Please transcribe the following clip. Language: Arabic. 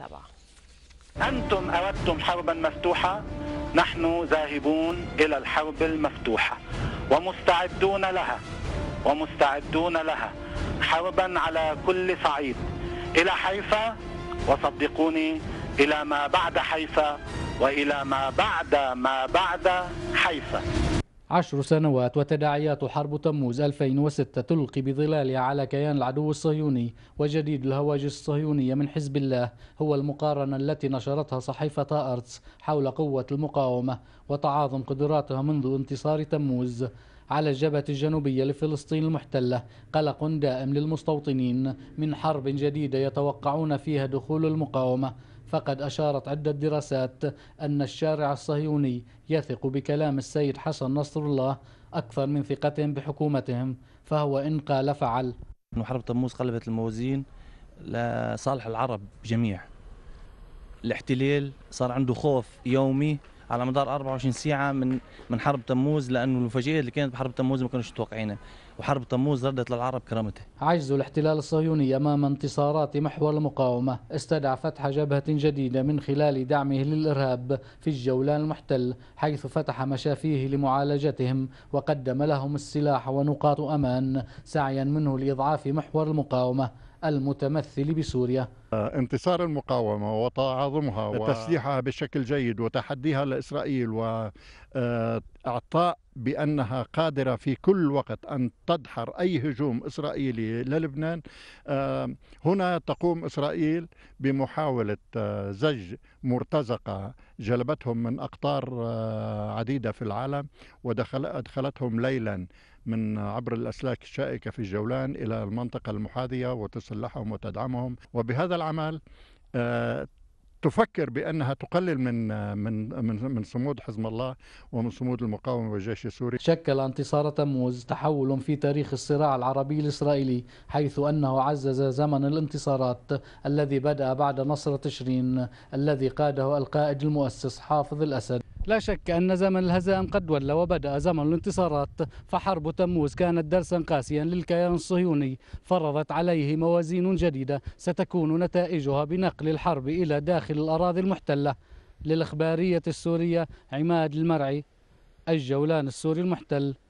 طبعا أنتم أردتم حربا مفتوحة نحن ذاهبون إلى الحرب المفتوحة ومستعدون لها ومستعدون لها حربا على كل صعيد إلى حيفا وصدقوني إلى ما بعد حيفا وإلى ما بعد ما بعد حيفا عشر سنوات وتداعيات حرب تموز 2006 تلقي بظلالها على كيان العدو الصهيوني وجديد الهواجس الصهيونية من حزب الله هو المقارنة التي نشرتها صحيفة أرتس حول قوة المقاومة وتعاظم قدراتها منذ انتصار تموز على الجبهة الجنوبية لفلسطين المحتلة قلق دائم للمستوطنين من حرب جديدة يتوقعون فيها دخول المقاومة فقد أشارت عدة دراسات أن الشارع الصهيوني يثق بكلام السيد حسن نصر الله أكثر من ثقتهم بحكومتهم فهو إن قال فعل حرب تموز قلبت الموازين لصالح العرب جميع الاحتلال صار عنده خوف يومي على مدار 24 ساعه من من حرب تموز لانه المفاجات اللي كانت بحرب تموز ما كانوش متوقعينها وحرب تموز ردت للعرب كرامته عجز الاحتلال الصهيوني امام انتصارات محور المقاومه استدعى فتح جبهه جديده من خلال دعمه للارهاب في الجولان المحتل حيث فتح مشافيه لمعالجتهم وقدم لهم السلاح ونقاط امان سعيا منه لاضعاف محور المقاومه المتمثل بسوريا آه، انتصار المقاومة وتعاظمها وتسليحها بشكل جيد وتحديها لإسرائيل وإعطاء آه، بأنها قادرة في كل وقت أن تدحر أي هجوم إسرائيلي للبنان آه، هنا تقوم إسرائيل بمحاولة زج مرتزقة جلبتهم من أقطار عديدة في العالم ودخلتهم ليلا من عبر الأسلاك الشائكة في الجولان إلى المنطقة المحاذية وتسلحهم وتدعمهم وبهذا العمل آه، تفكر بانها تقلل من من من من صمود حزب الله ومن صمود المقاومه والجيش السوري شكل انتصار تموز تحول في تاريخ الصراع العربي الاسرائيلي حيث انه عزز زمن الانتصارات الذي بدا بعد نصر تشرين الذي قاده القائد المؤسس حافظ الاسد لا شك أن زمن الهزائم قد ولى وبدأ زمن الانتصارات فحرب تموز كانت درسا قاسيا للكيان الصهيوني فرضت عليه موازين جديدة ستكون نتائجها بنقل الحرب إلى داخل الأراضي المحتلة للإخبارية السورية عماد المرعي الجولان السوري المحتل